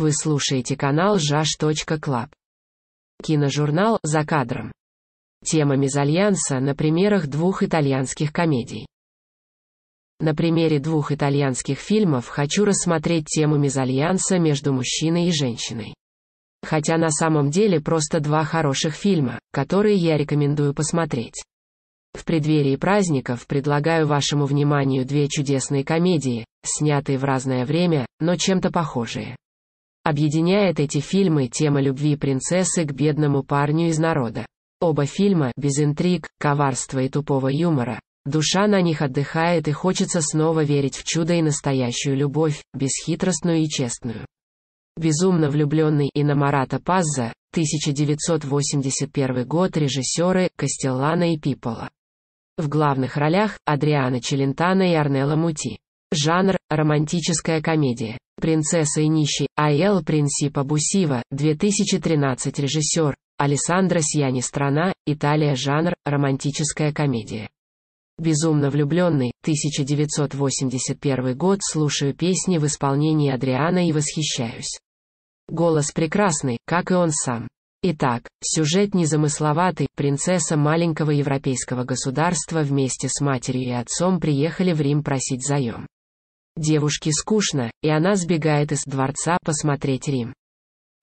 Вы слушаете канал жаж.клаб. Киножурнал «За кадром». Тема мезальянса на примерах двух итальянских комедий. На примере двух итальянских фильмов хочу рассмотреть тему мезальянса между мужчиной и женщиной. Хотя на самом деле просто два хороших фильма, которые я рекомендую посмотреть. В преддверии праздников предлагаю вашему вниманию две чудесные комедии, снятые в разное время, но чем-то похожие. Объединяет эти фильмы тема любви принцессы к бедному парню из народа. Оба фильма, без интриг, коварства и тупого юмора. Душа на них отдыхает и хочется снова верить в чудо и настоящую любовь, бесхитростную и честную. «Безумно влюбленный» и Пазза, 1981 год режиссеры Костеллана и Пипола. В главных ролях Адриана Челентана и Арнелла Мути. Жанр – романтическая комедия. «Принцесса и нищий» А.Л. Принсипа Бусива, 2013 режиссер. Алессандро Сьяни «Страна», Италия Жанр – романтическая комедия. «Безумно влюбленный», 1981 год Слушаю песни в исполнении Адриана и восхищаюсь. Голос прекрасный, как и он сам. Итак, сюжет незамысловатый, принцесса маленького европейского государства вместе с матерью и отцом приехали в Рим просить заем. Девушке скучно, и она сбегает из дворца посмотреть Рим.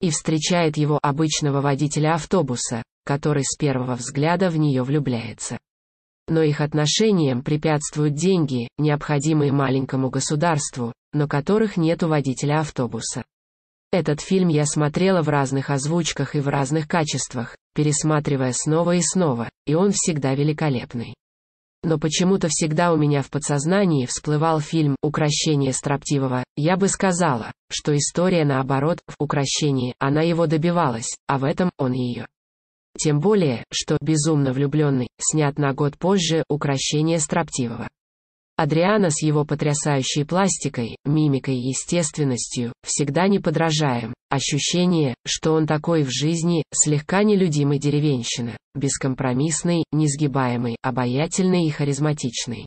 И встречает его обычного водителя автобуса, который с первого взгляда в нее влюбляется. Но их отношениям препятствуют деньги, необходимые маленькому государству, но которых нет у водителя автобуса. Этот фильм я смотрела в разных озвучках и в разных качествах, пересматривая снова и снова, и он всегда великолепный но почему-то всегда у меня в подсознании всплывал фильм «Укращение строптивого». Я бы сказала, что история наоборот, в «Укращении» она его добивалась, а в этом он ее. Тем более, что «Безумно влюбленный» снят на год позже «Укращение строптивого». Адриана с его потрясающей пластикой, мимикой и естественностью, всегда неподражаем. Ощущение, что он такой в жизни, слегка нелюдимый деревенщина, бескомпромиссный, несгибаемый, обаятельный и харизматичный.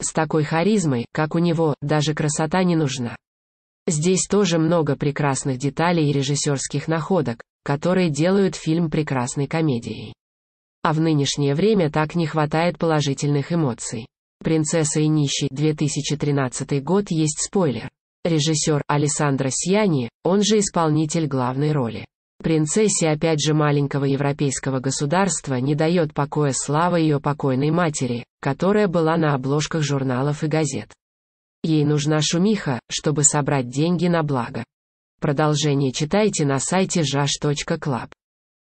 С такой харизмой, как у него, даже красота не нужна. Здесь тоже много прекрасных деталей и режиссерских находок, которые делают фильм прекрасной комедией. А в нынешнее время так не хватает положительных эмоций. «Принцесса и нищий» 2013 год есть спойлер. Режиссер Алессандро Сьяни, он же исполнитель главной роли. Принцессе опять же маленького европейского государства не дает покоя слава ее покойной матери, которая была на обложках журналов и газет. Ей нужна шумиха, чтобы собрать деньги на благо. Продолжение читайте на сайте jash.club.